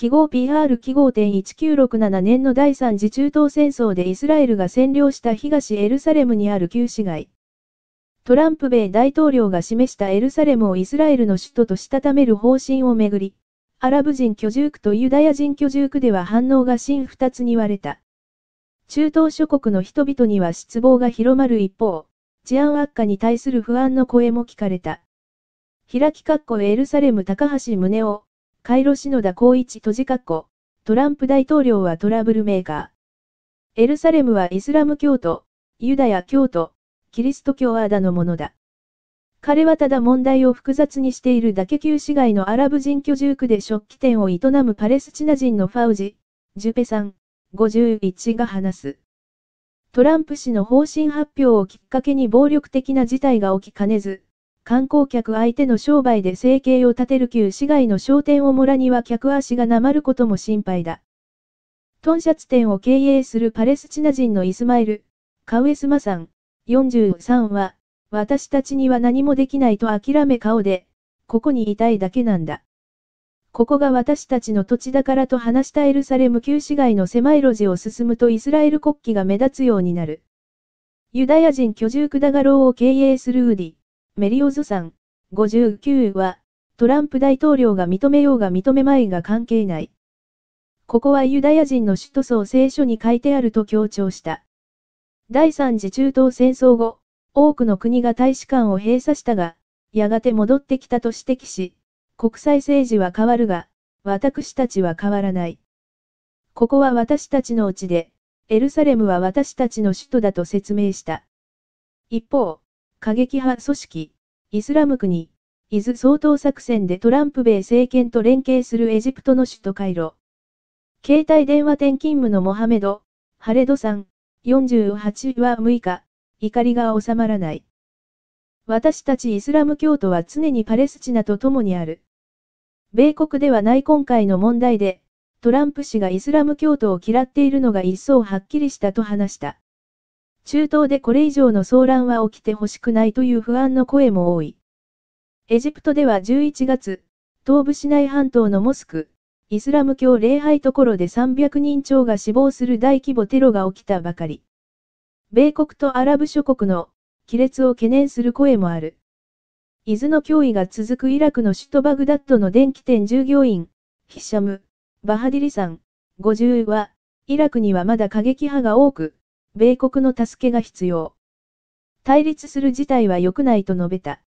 記号 PR 記号点1967年の第3次中東戦争でイスラエルが占領した東エルサレムにある旧市街。トランプ米大統領が示したエルサレムをイスラエルの首都としたためる方針をめぐり、アラブ人居住区とユダヤ人居住区では反応が新二つに割れた。中東諸国の人々には失望が広まる一方、治安悪化に対する不安の声も聞かれた。開き括弧エルサレム高橋宗男カイロ篠田光一閉じ括弧、トランプ大統領はトラブルメーカー。エルサレムはイスラム教徒、ユダヤ教徒、キリスト教アーダのものだ。彼はただ問題を複雑にしているだけ旧市街のアラブ人居住区で食器店を営むパレスチナ人のファウジ、ジュペさん、51が話す。トランプ氏の方針発表をきっかけに暴力的な事態が起きかねず、観光客相手の商売で生計を立てる旧市街の商店を村には客足がなまることも心配だ。トンシャツ店を経営するパレスチナ人のイスマイル、カウエスマさん、43は、私たちには何もできないと諦め顔で、ここにいたいだけなんだ。ここが私たちの土地だからと話したエルサレム旧市街の狭い路地を進むとイスラエル国旗が目立つようになる。ユダヤ人居住区だがろうを経営するウディ。メリオズさん、59は、トランプ大統領が認めようが認めまいが関係ない。ここはユダヤ人の首都創聖書に書いてあると強調した。第三次中東戦争後、多くの国が大使館を閉鎖したが、やがて戻ってきたと指摘し、国際政治は変わるが、私たちは変わらない。ここは私たちのうちで、エルサレムは私たちの首都だと説明した。一方、過激派組織、イスラム国、伊豆総統作戦でトランプ米政権と連携するエジプトの首都カイロ。携帯電話店勤務のモハメド、ハレドさん、48は6日、怒りが収まらない。私たちイスラム教徒は常にパレスチナと共にある。米国ではない今回の問題で、トランプ氏がイスラム教徒を嫌っているのが一層はっきりしたと話した。中東でこれ以上の騒乱は起きてほしくないという不安の声も多い。エジプトでは11月、東部市内半島のモスク、イスラム教礼拝ところで300人超が死亡する大規模テロが起きたばかり。米国とアラブ諸国の亀裂を懸念する声もある。伊豆の脅威が続くイラクの首都バグダッドの電気店従業員、ヒッシャム、バハディリさん、50は、イラクにはまだ過激派が多く、米国の助けが必要。対立する事態は良くないと述べた。